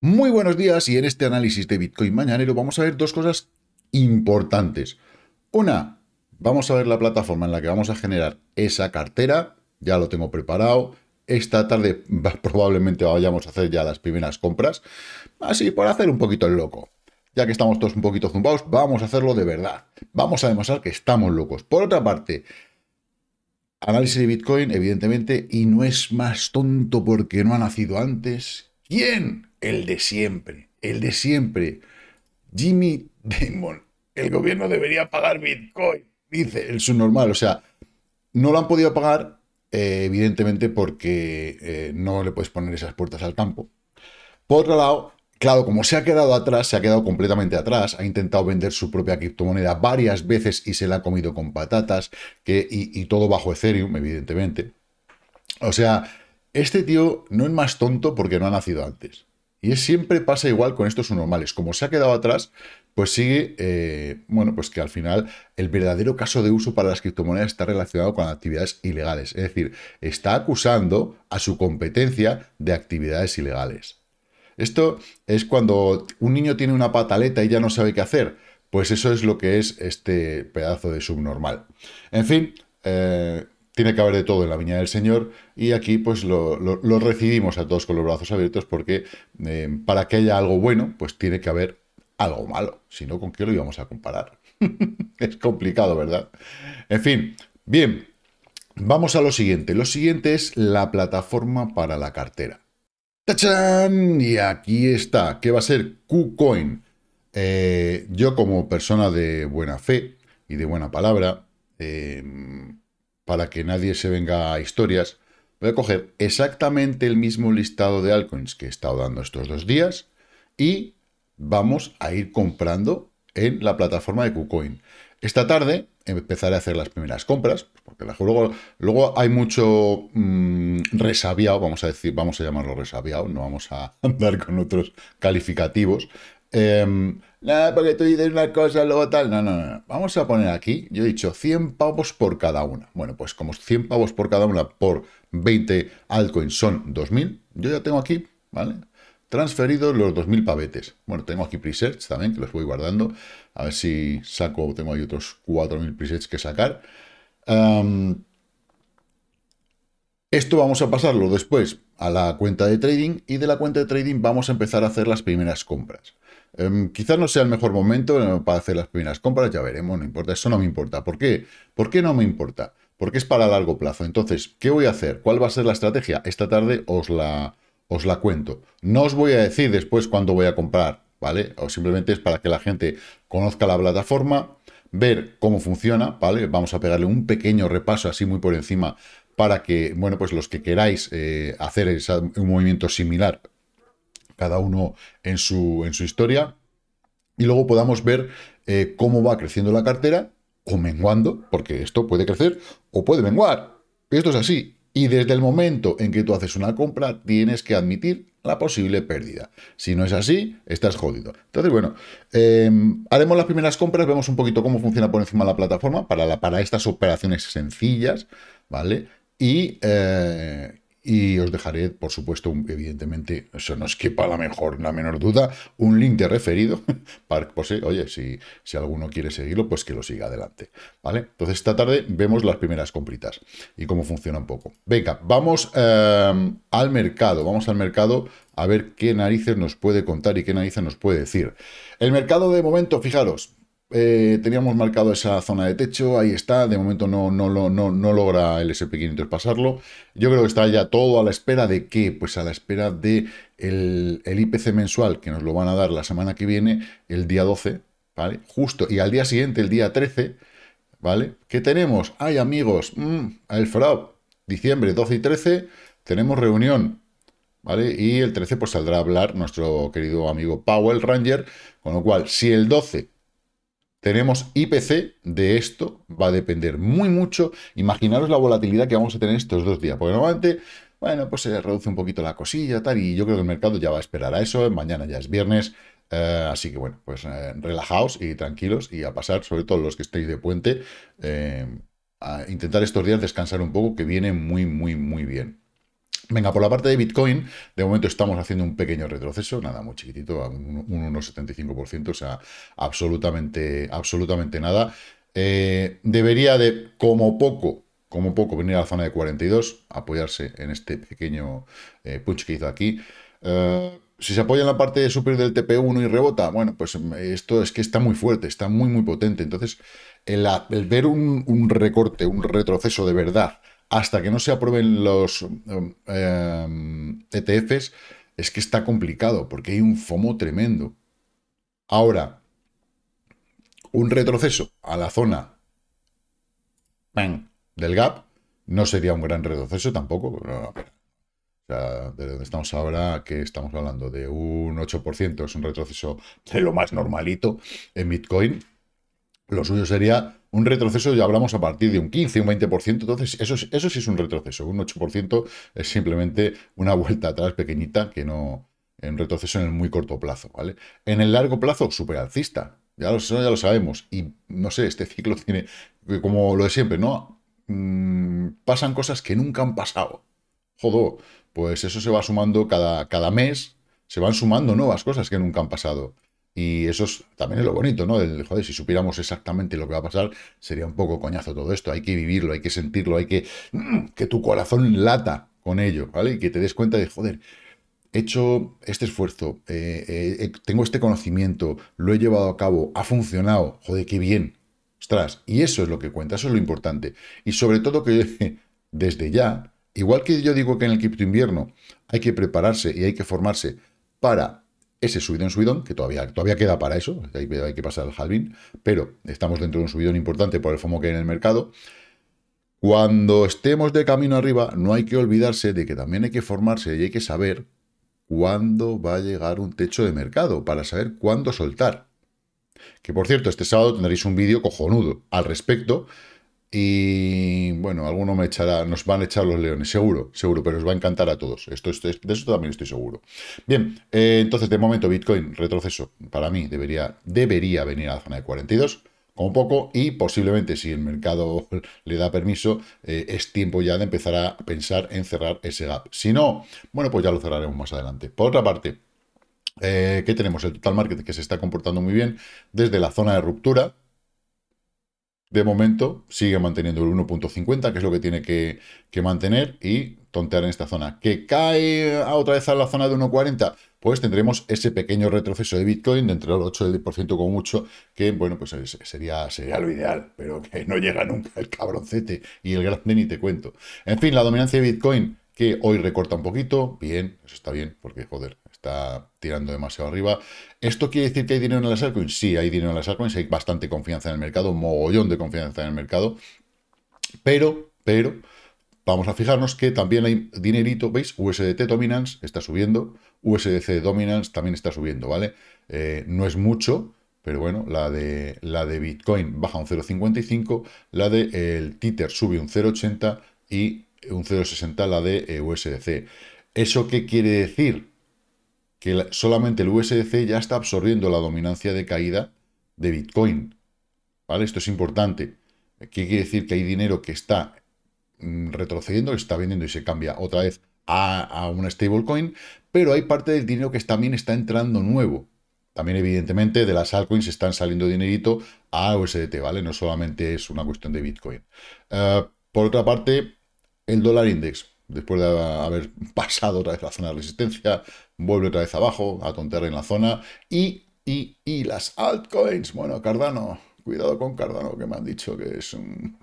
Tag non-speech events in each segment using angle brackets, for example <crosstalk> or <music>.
Muy buenos días y en este análisis de Bitcoin mañanero vamos a ver dos cosas importantes. Una, vamos a ver la plataforma en la que vamos a generar esa cartera, ya lo tengo preparado. Esta tarde <laughs> probablemente vayamos a hacer ya las primeras compras, así por hacer un poquito el loco. Ya que estamos todos un poquito zumbados, vamos a hacerlo de verdad. Vamos a demostrar que estamos locos. Por otra parte, análisis de Bitcoin, evidentemente, y no es más tonto porque no ha nacido antes. ¿Quién? el de siempre, el de siempre. Jimmy Damon, el gobierno debería pagar Bitcoin, dice el subnormal. O sea, no lo han podido pagar, eh, evidentemente, porque eh, no le puedes poner esas puertas al campo. Por otro lado, claro, como se ha quedado atrás, se ha quedado completamente atrás, ha intentado vender su propia criptomoneda varias veces y se la ha comido con patatas, que, y, y todo bajo Ethereum, evidentemente. O sea, este tío no es más tonto porque no ha nacido antes. Y siempre pasa igual con estos subnormales, Como se ha quedado atrás, pues sigue, eh, bueno, pues que al final el verdadero caso de uso para las criptomonedas está relacionado con actividades ilegales. Es decir, está acusando a su competencia de actividades ilegales. Esto es cuando un niño tiene una pataleta y ya no sabe qué hacer. Pues eso es lo que es este pedazo de subnormal. En fin, eh, tiene que haber de todo en la viña del Señor y aquí pues lo, recibimos a todos con los brazos abiertos porque em, para que haya algo bueno pues tiene que haber algo malo, si no con qué lo íbamos a comparar. <laughs> es complicado, ¿verdad? En fin, bien, vamos a lo siguiente. Lo siguiente es la plataforma para la cartera. ¡Tachán! Y aquí está, que va a ser Qcoin? Eh, yo como persona de buena fe y de buena palabra, em, para que nadie se venga a historias, voy a coger exactamente el mismo listado de altcoins que he estado dando estos dos días y vamos a ir comprando en la plataforma de KuCoin. Esta tarde empezaré a hacer las primeras compras, pues, porque luego, hay mucho mm, resabiado, vamos a decir, vamos a llamarlo resabiado, no vamos a <laughs> andar con otros calificativos. Em, nada, porque tú dices una cosa, luego tal. No, no, no. Vamos a poner aquí, yo he dicho 100 pavos por cada una. Bueno, pues como 100 pavos por cada una por 20 altcoins son 2000, yo ya tengo aquí, ¿vale? Transferidos los 2000 pavetes. Bueno, tengo aquí presets también, que los voy guardando. A ver si saco, tengo ahí otros 4000 presets que sacar. Em, esto vamos a pasarlo después a la cuenta de trading y de la cuenta de trading vamos a empezar a hacer las primeras compras. Em, quizás no sea el mejor momento eh, para hacer las primeras compras, ya veremos, no importa, eso no me importa. ¿Por qué? ¿Por qué no me importa? Porque es para largo plazo. Entonces, ¿qué voy a hacer? ¿Cuál va a ser la estrategia? Esta tarde os la, os la cuento. No os voy a decir después cuándo voy a comprar, ¿vale? O simplemente es para que la gente conozca la plataforma, ver cómo funciona, ¿vale? Vamos a pegarle un pequeño repaso así muy por encima para que, bueno, pues los que queráis eh, hacer un movimiento similar, cada uno en su, en su historia, y luego podamos ver eh, cómo va creciendo la cartera o menguando, porque esto puede crecer o puede menguar. Esto es así. Y desde el momento en que tú haces una compra, tienes que admitir la posible pérdida. Si no es así, estás jodido. Entonces, bueno, em, haremos las primeras compras, vemos un poquito cómo funciona por encima la plataforma para, para estas operaciones sencillas, ¿vale? Eh, y, os dejaré, por supuesto, evidentemente, eso nos para la mejor, la menor duda, un link de referido <laughs> para, que, pues, eh, oye, si, si alguno quiere seguirlo, pues que lo siga adelante, ¿vale? Entonces, esta tarde vemos las primeras compritas y cómo funciona un poco. Venga, vamos eh, al mercado, vamos al mercado a ver qué narices nos puede contar y qué narices nos puede decir. El mercado de momento, fijaros, eh, teníamos marcado esa zona de techo, ahí está, de momento no, no, no, no logra el SP500 pasarlo. Yo creo que está ya todo a la espera de qué? Pues a la espera de el, IPC mensual, que nos lo van a dar la semana que viene, el día 12, ¿vale? Justo, y al día siguiente, el día 13, ¿vale? ¿Qué tenemos? Ay, amigos, mm, el FRAP, diciembre 12 y 13, tenemos reunión. ¿Vale? Y el 13 pues saldrá a hablar nuestro querido amigo Powell Ranger, con lo cual si el 12 tenemos IPC, de esto va a depender muy mucho. Imaginaros la volatilidad que vamos a tener estos dos días, porque normalmente, bueno, pues se reduce un poquito la cosilla, tal, y yo creo que el mercado ya va a esperar a eso, mañana ya es viernes, eh, así que bueno, pues eh, relajaos y tranquilos y a pasar, sobre todo los que estéis de puente, eh, a intentar estos días descansar un poco, que viene muy, muy, muy bien. Venga, por la parte de Bitcoin, de momento estamos haciendo un pequeño retroceso, nada muy chiquitito, un, 1,75%, o sea, absolutamente, absolutamente nada. Eh, debería de, como poco, como poco, venir a la zona de 42, apoyarse en este pequeño eh, punch que hizo aquí. Eh, si se apoya en la parte superior del TP1 y rebota, bueno, pues mm, esto es que está muy fuerte, está muy, muy potente. Entonces, el, ver un recorte, un retroceso de verdad hasta que no se aprueben los ETFs, em, em, e es que está complicado, porque hay un FOMO tremendo. Ahora, un retroceso a la zona del gap no sería un gran retroceso tampoco. o sea, de donde estamos ahora, que estamos hablando de un 8%, es un retroceso de lo más normalito en Bitcoin. Lo suyo sería un retroceso, ya hablamos a partir de un 15, un 20%, entonces eso, eso sí es un retroceso. Un 8% es simplemente una vuelta atrás pequeñita que no, en retroceso en el muy corto plazo, ¿vale? En el largo plazo, súper alcista. Ya lo, ya lo sabemos. Y no sé, este ciclo <laughs> tiene, como lo de siempre, ¿no? Mm, pasan cosas que nunca han pasado. Jodo, pues eso se va sumando cada, cada mes, se van sumando nuevas cosas que nunca han pasado. Y eso también es lo bonito, ¿no? joder, si supiéramos exactamente lo que va a pasar, sería un poco coñazo todo esto. Hay que vivirlo, hay que sentirlo, hay que... Mm, que tu corazón lata con ello, ¿vale? Y que te des cuenta de, joder, he hecho este esfuerzo, eh, eh, tengo este conocimiento, lo he llevado a cabo, ha funcionado, joder, qué bien. Ostras, y eso es lo que cuenta, eso es lo importante. Y sobre todo que <laughs> desde ya, igual que yo digo que en el cripto invierno hay que prepararse y hay que formarse para ese subidón, subidón, que todavía, todavía queda para eso, hay, que pasar al halving, pero estamos dentro de un subidón importante por el FOMO que hay en el mercado. Cuando estemos de camino arriba, no hay que olvidarse de que también hay que formarse y hay que saber cuándo va a llegar un techo de mercado, para saber cuándo soltar. Que por cierto, este sábado tendréis un vídeo cojonudo al respecto, y bueno, alguno me echará, nos van a echar los leones, seguro, seguro, pero os va a encantar a todos. Esto, esto de eso también estoy seguro. Bien, eh, entonces de momento Bitcoin, retroceso, para mí debería, debería venir a la zona de 42, como poco, y posiblemente si el mercado <laughs> le da permiso, eh, es tiempo ya de empezar a pensar en cerrar ese gap. Si no, bueno, pues ya lo cerraremos más adelante. Por otra parte, eh, ¿qué tenemos? El total market que se está comportando muy bien desde la zona de ruptura, de momento sigue manteniendo el 1.50, que es lo que tiene que, mantener y tontear en esta zona. ¿Que cae otra vez a la zona de 1.40? Pues tendremos ese pequeño retroceso de Bitcoin de entre 8 y mucho, que bueno, pues eh, sería, sería lo ideal, pero que no llega nunca el cabroncete y el grande ni te cuento. En fin, la dominancia de Bitcoin que hoy recorta un poquito, bien, eso está bien, porque joder, está tirando demasiado arriba. ¿Esto quiere decir que hay dinero en las altcoins? Sí, hay dinero en las altcoins, hay bastante confianza en el mercado, mogollón de confianza en el mercado, pero, pero, vamos a fijarnos que también hay dinerito, ¿veis? USDT Dominance está subiendo, USDC Dominance también está subiendo, ¿vale? Eh, no es mucho, pero bueno, la de, la de Bitcoin baja un 0,55, la de el Tether sube un 0,80 y un 0,60 la de eh, USDC. ¿Eso qué quiere decir? que solamente el USDC ya está absorbiendo la dominancia de caída de Bitcoin. ¿Vale? Esto es importante. ¿Qué quiere decir? Que hay dinero que está mm, retrocediendo, que está vendiendo y se cambia otra vez a, a una stablecoin, pero hay parte del dinero que también está entrando nuevo. También, evidentemente, de las altcoins están saliendo dinerito a USDT, ¿vale? No solamente es una cuestión de Bitcoin. Eh, por otra parte, el dólar index después de haber pasado otra vez la zona de resistencia, vuelve otra vez abajo a tontear en la zona. Y, y, y las altcoins. Bueno, Cardano, cuidado con Cardano, que me han dicho que es un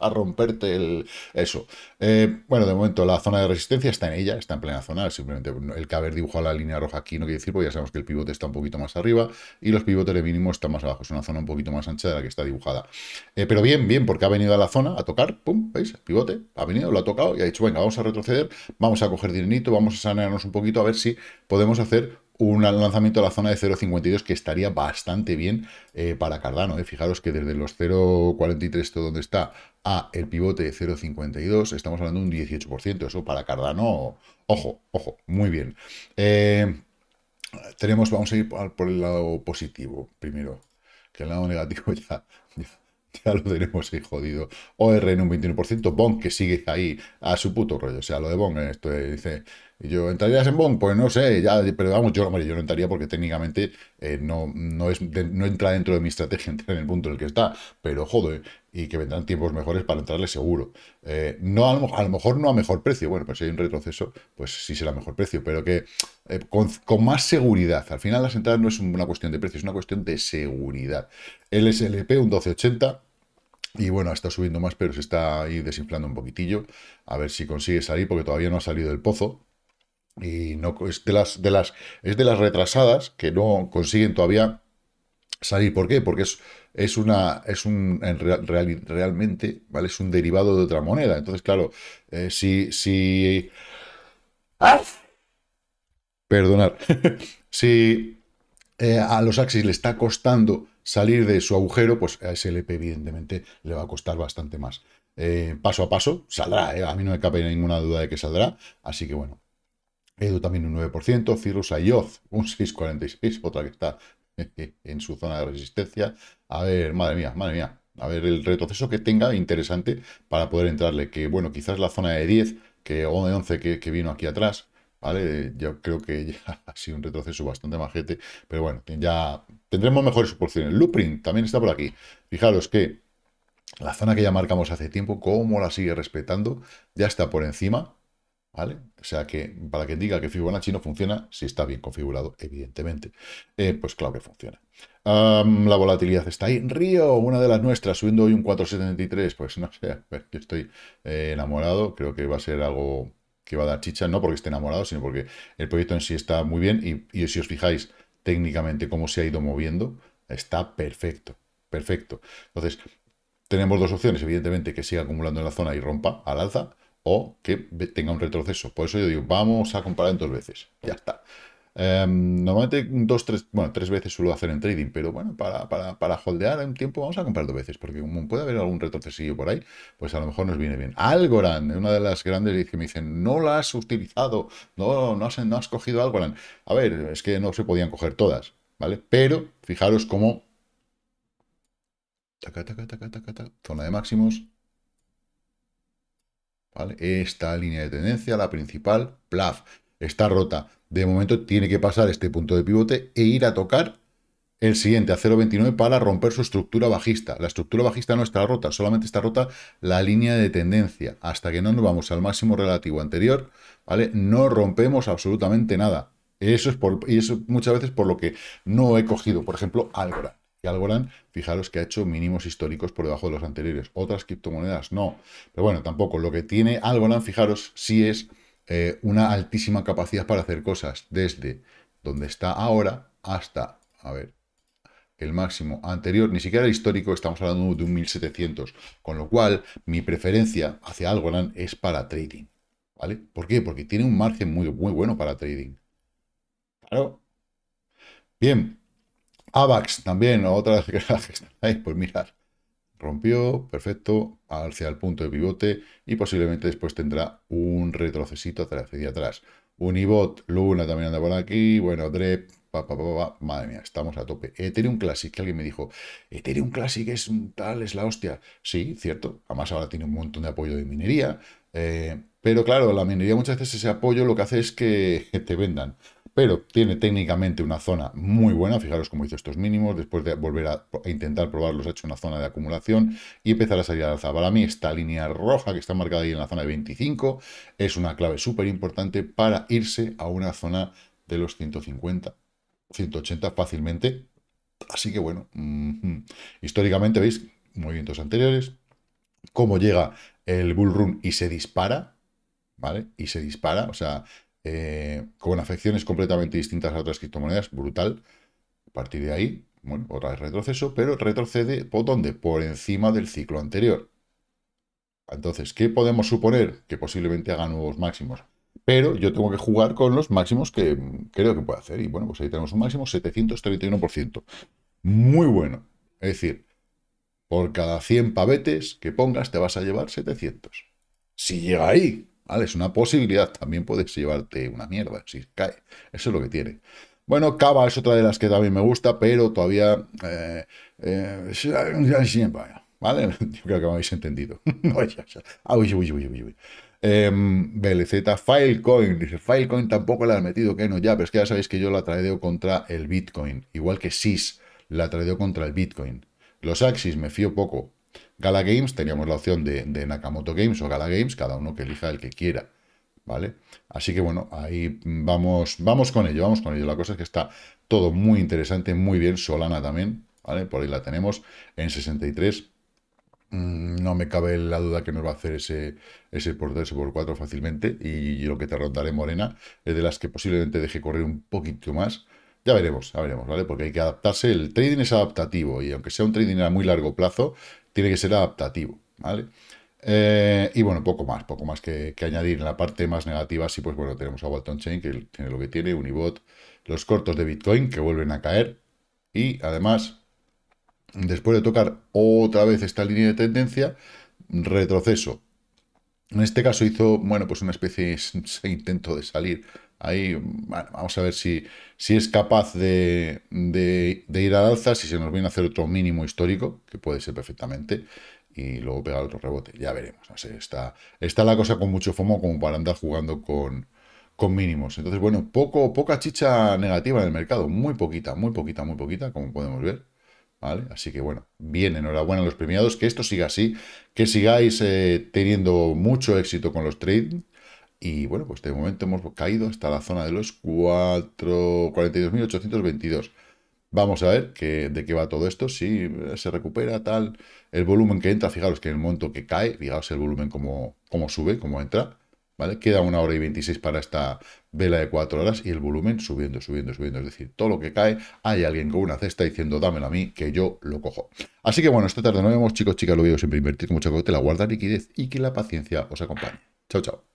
a romperte el, eso. Eh, bueno, de momento la zona de resistencia está en ella, está en plena zona, simplemente el que haber dibujado la línea roja aquí no quiere decir, porque ya sabemos que el pivote está un poquito más arriba y los pivotes de mínimo están más abajo, es una zona un poquito más ancha de la que está dibujada. Eh, pero bien, bien, porque ha venido a la zona a tocar, pum, ¿veis? El pivote, ha venido, lo ha tocado y ha dicho, venga, vamos a retroceder, vamos a coger dinerito, vamos a sanearnos un poquito a ver si podemos hacer un lanzamiento a la zona de 0.52 que estaría bastante bien eh, para Cardano. Eh. Fijaros que desde los 0.43, todo donde está, a el pivote de 0.52, estamos hablando de un 18%. Eso para Cardano, ojo, ojo, muy bien. Eh, tenemos, vamos a ir por el lado positivo primero, que el lado negativo <laughs> ya, ya lo tenemos ahí jodido. OR en un 21%, Bong que sigue ahí a su puto rollo. O sea, lo de Bong, esto dice, y yo, ¿entrarías en Bong? Pues no sé, ya, pero vamos, yo, no entraría porque técnicamente eh, no, no, es, no entra dentro de mi estrategia <laughs> entrar en el punto en el que está, pero joder, y que vendrán tiempos mejores para entrarle seguro. Eh, no a lo, mejor no a mejor precio, bueno, pues si hay un retroceso, pues sí será mejor precio, pero que eh, con, con, más seguridad. Al final las entradas no es una cuestión de precio, es una cuestión de seguridad. SLP, un 1280. Y bueno, está subiendo más, pero se está ahí desinflando un poquitillo. A ver si consigue salir, porque todavía no ha salido del pozo y no, es, de las, de las, es de las retrasadas que no consiguen todavía salir. ¿Por qué? Porque es, es una es un realmente vale es un derivado de otra moneda. Entonces, claro, eh, si si perdonar <laughs> si eh, a los Axis le está costando salir de su agujero, pues a SLP evidentemente le va a costar bastante más. Eh, paso a paso saldrá, a mí no me cabe ninguna duda de que saldrá, así que bueno, Edu también un 9%, Cirrus Ayoz un 6,46, otra que está <laughs> en su zona de resistencia. A ver, madre mía, madre mía, a ver el retroceso que tenga interesante para poder entrarle, que bueno, quizás la zona de 10 que, o de 11 que, vino aquí atrás, ¿vale? Yo creo que <laughs> ya ha sido un retroceso bastante majete, pero bueno, ya tendremos mejores proporciones. Loopring también está por aquí. Fijaros que la zona que ya marcamos hace tiempo, cómo la sigue respetando, ya está por encima, o sea que para que diga que Fibonacci no funciona, si está bien configurado, evidentemente, eh, pues claro que funciona. la volatilidad está ahí. Río, una de las nuestras, subiendo hoy un 4,73. Pues no sé, <laughs> estoy eh, enamorado, creo que va a ser algo que va a dar chicha, no porque esté enamorado, sino porque el proyecto en sí está muy bien y, y si os fijáis técnicamente cómo se ha ido moviendo, está perfecto, perfecto. Entonces, tenemos dos opciones, evidentemente, que siga acumulando en la zona y rompa al alza, o que tenga un retroceso. Por eso yo digo, vamos a comprar en dos veces. Ya está. Em, normalmente dos, tres, bueno, tres veces suelo hacer en trading, pero bueno, para, para, para holdear un tiempo vamos a comprar dos veces, porque como puede haber algún retrocesillo por ahí, pues a lo mejor nos viene bien. Algorand, una de las grandes que me dicen, no la has utilizado, no, no, has, no has cogido Algorand. A ver, es que no se podían coger todas, ¿vale? Pero fijaros cómo... Taca, taca, taca, zona de máximos, esta línea de tendencia, la principal, plaf, está rota. De momento tiene que pasar este punto de pivote e ir a tocar el siguiente a 0.29 para romper su estructura bajista. La estructura bajista no está rota, solamente está rota la línea de tendencia. Hasta que no nos vamos al máximo relativo anterior, ¿vale? No rompemos absolutamente nada. Eso es por, y eso muchas veces por lo que no he cogido, por ejemplo, Algora. Algorand, fijaros que ha hecho mínimos históricos por debajo de los anteriores. Otras criptomonedas no. Pero bueno, tampoco. Lo que tiene Algorand, fijaros, sí es eh, una altísima capacidad para hacer cosas. Desde donde está ahora hasta, a ver, el máximo anterior, ni siquiera el histórico, estamos hablando de un 1700. Con lo cual, mi preferencia hacia Algorand es para trading. ¿Vale? ¿Por qué? Porque tiene un margen muy, muy bueno para trading. Claro. Bien, AVAX también, otra vez <laughs> que hay pues mirar, rompió, perfecto, hacia el punto de pivote y posiblemente después tendrá un retrocesito hacia atrás. Unibot, Luna también anda por aquí, bueno, Drep, madre mía, estamos a tope. Ethereum Classic, que alguien me dijo, Ethereum Classic es un tal, es la hostia. Sí, cierto, además ahora tiene un montón de apoyo de minería, eh, pero claro, la minería muchas veces ese apoyo lo que hace es que <laughs> te vendan pero tiene técnicamente una zona muy buena, fijaros cómo hizo estos mínimos, después de volver a, intentar probarlos ha hecho una zona de acumulación y empezar a salir al alza. Para mí esta línea roja que está marcada ahí en la zona de 25 es una clave súper importante para irse a una zona de los 150, 180 fácilmente. Así que bueno, históricamente veis movimientos anteriores, cómo llega el bull run y se dispara, ¿vale? Y se dispara, o sea, eh, con afecciones completamente distintas a otras criptomonedas, brutal. A partir de ahí, bueno, otra vez retroceso, pero retrocede por dónde? Por encima del ciclo anterior. Entonces, ¿qué podemos suponer? Que posiblemente haga nuevos máximos. Pero yo tengo que jugar con los máximos que creo que puede hacer. Y bueno, pues ahí tenemos un máximo 731%. Muy bueno. Es decir, por cada 100 pavetes que pongas te vas a llevar 700. Si llega ahí, es una posibilidad. También puedes llevarte una mierda si cae. Eso es lo que tiene. Bueno, Cava es otra de las que también me gusta, pero todavía... Eh, eh, ¿Vale? <laughs> creo que me habéis entendido. <laughs> Ah, uy, uy, em, BLZ, Filecoin. Dice, Filecoin tampoco la ha metido, que no, ya, pero es que ya sabéis que yo la tradeo contra el Bitcoin. Igual que SIS la tradeo contra el Bitcoin. Los Axis me fío poco. Gala Games, teníamos la opción de, Nakamoto Games o Gala Games, cada uno que elija el que quiera, ¿vale? Así que bueno, ahí vamos, vamos con ello, vamos con ello. La cosa es que está todo muy interesante, muy bien, Solana también, ¿vale? Por ahí la tenemos en 63. Mm, no me cabe la duda que nos va a hacer ese, ese por 3 por 4 fácilmente. Y lo que te rondaré, Morena, es de las que posiblemente deje correr un poquito más. Ya veremos, ya veremos, ¿vale? Porque hay que adaptarse. El trading es adaptativo y aunque sea un trading a muy largo plazo, tiene que ser adaptativo, ¿vale? Eh, y bueno, poco más, poco más que, añadir. En la parte más negativa, sí, pues bueno, tenemos a Walton Chain, que tiene lo que tiene, Unibot, los cortos de Bitcoin, que vuelven a caer, y además, después de tocar otra vez esta línea de tendencia, retroceso. En este caso hizo, bueno, pues una especie de <laughs> intento de salir Ahí vamos a ver si, si es capaz de, ir al alza, si se nos viene a hacer otro mínimo histórico, que puede ser perfectamente, y luego pegar otro rebote. Ya veremos. No sé, está, está la cosa con mucho fomo como para andar jugando con, con mínimos. Entonces, bueno, poco, poca chicha negativa en el mercado. Muy poquita, muy poquita, muy poquita, como podemos ver. ¿Vale? Así que bueno, bien, enhorabuena a los premiados, que esto siga así, que sigáis eh, teniendo mucho éxito con los trades, y bueno, pues de momento hemos caído hasta la zona de los 42.822. Vamos a ver de qué va todo esto, si eh, se recupera tal, el volumen que entra, fijaros que el momento que cae, fijaos el volumen como, como sube, como entra, ¿vale? Queda una hora y 26 para esta vela de 4 horas y el volumen subiendo, subiendo, subiendo. Es decir, todo lo que cae, hay alguien con una cesta diciendo, dámelo a mí, que yo lo cojo. Así que bueno, esta tarde nos vemos, chicos, chicas, lo veo siempre invertir con mucha cautela, guarda liquidez y que la paciencia os acompañe. Chao, chao.